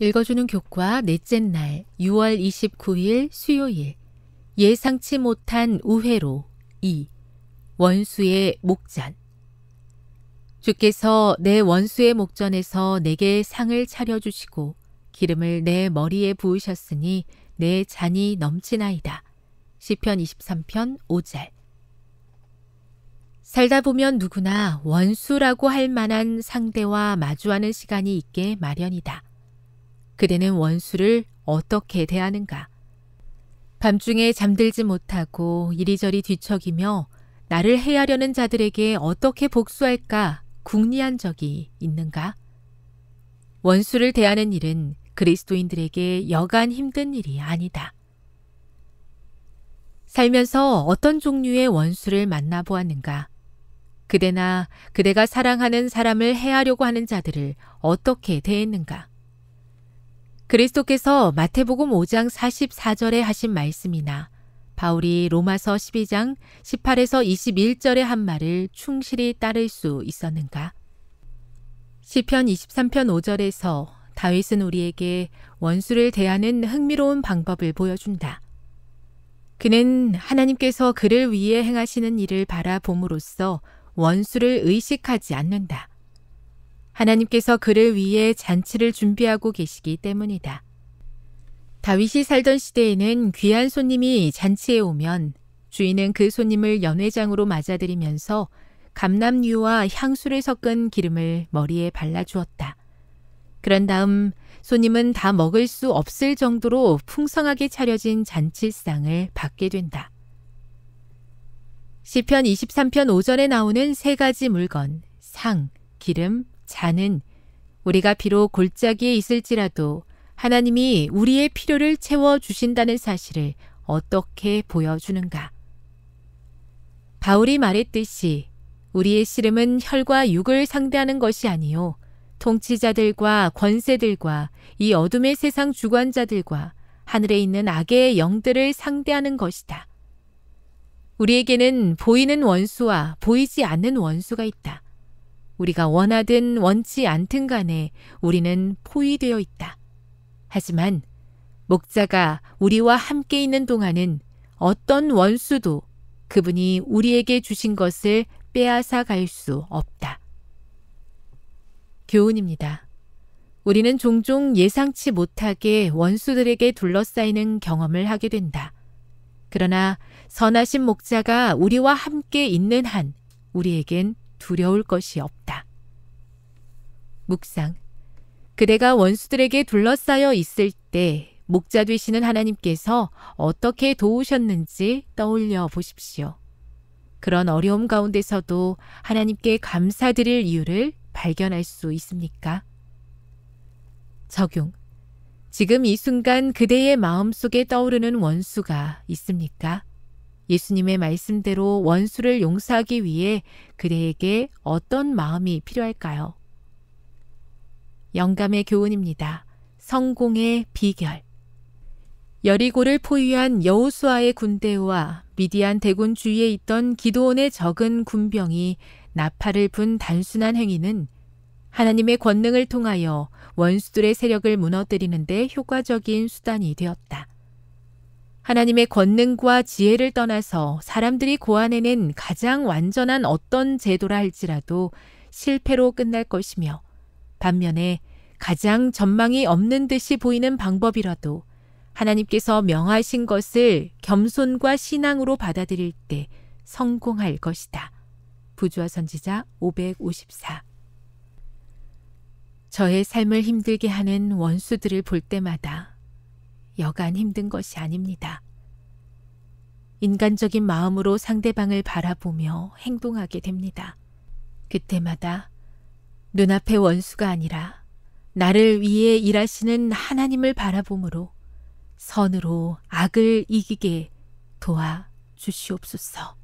읽어주는 교과 넷째 날 6월 29일 수요일 예상치 못한 우회로 2. 원수의 목전 주께서 내 원수의 목전에서 내게 상을 차려주시고 기름을 내 머리에 부으셨으니 내 잔이 넘치나이다. 시편 23편 5절 살다 보면 누구나 원수라고 할 만한 상대와 마주하는 시간이 있게 마련이다. 그대는 원수를 어떻게 대하는가? 밤중에 잠들지 못하고 이리저리 뒤척이며 나를 해하려는 자들에게 어떻게 복수할까 궁리한 적이 있는가? 원수를 대하는 일은 그리스도인들에게 여간 힘든 일이 아니다. 살면서 어떤 종류의 원수를 만나보았는가? 그대나 그대가 사랑하는 사람을 해하려고 하는 자들을 어떻게 대했는가? 그리스도께서 마태복음 5장 44절에 하신 말씀이나 바울이 로마서 12장 18에서 21절에 한 말을 충실히 따를 수 있었는가? 시편 23편 5절에서 다윗은 우리에게 원수를 대하는 흥미로운 방법을 보여준다. 그는 하나님께서 그를 위해 행하시는 일을 바라봄으로써 원수를 의식하지 않는다. 하나님께서 그를 위해 잔치를 준비하고 계시기 때문이다. 다윗이 살던 시대에는 귀한 손님이 잔치에 오면 주인은 그 손님을 연회장으로 맞아들이면서 감람류와 향수를 섞은 기름을 머리에 발라주었다. 그런 다음 손님은 다 먹을 수 없을 정도로 풍성하게 차려진 잔치상을 받게 된다. 시편 23편 5절에 나오는 세 가지 물건, 상, 기름, 자는 우리가 비록 골짜기에 있을지라도 하나님이 우리의 필요를 채워 주신다는 사실을 어떻게 보여주는가? 바울이 말했듯이 우리의 씨름은 혈과 육을 상대하는 것이 아니요 통치자들과 권세들과 이 어둠의 세상 주관자들과 하늘에 있는 악의 영들을 상대하는 것이다. 우리에게는 보이는 원수와 보이지 않는 원수가 있다. 우리가 원하든 원치 않든 간에 우리는 포위되어 있다. 하지만 목자가 우리와 함께 있는 동안은 어떤 원수도 그분이 우리에게 주신 것을 빼앗아 갈 수 없다. 교훈입니다. 우리는 종종 예상치 못하게 원수들에게 둘러싸이는 경험을 하게 된다. 그러나 선하신 목자가 우리와 함께 있는 한 우리에겐 두려울 것이 없다. 묵상. 그대가 원수들에게 둘러싸여 있을 때 목자 되시는 하나님께서 어떻게 도우셨는지 떠올려 보십시오. 그런 어려움 가운데서도 하나님께 감사드릴 이유를 발견할 수 있습니까? 적용. 지금 이 순간 그대의 마음속에 떠오르는 원수가 있습니까? 예수님의 말씀대로 원수를 용서하기 위해 그대에게 어떤 마음이 필요할까요? 영감의 교훈입니다. 성공의 비결. 여리고를 포위한 여호수아의 군대와 미디안 대군 주위에 있던 기도원의 적은 군병이 나팔을 분 단순한 행위는 하나님의 권능을 통하여 원수들의 세력을 무너뜨리는데 효과적인 수단이 되었다. 하나님의 권능과 지혜를 떠나서 사람들이 고안해낸 가장 완전한 어떤 제도라 할지라도 실패로 끝날 것이며 반면에 가장 전망이 없는 듯이 보이는 방법이라도 하나님께서 명하신 것을 겸손과 신앙으로 받아들일 때 성공할 것이다. 부주와 선지자 554 저의 삶을 힘들게 하는 원수들을 볼 때마다 여간 힘든 것이 아닙니다. 인간적인 마음으로 상대방을 바라보며 행동하게 됩니다. 그때마다 눈앞의 원수가 아니라 나를 위해 일하시는 하나님을 바라보므로 선으로 악을 이기게 도와 주시옵소서.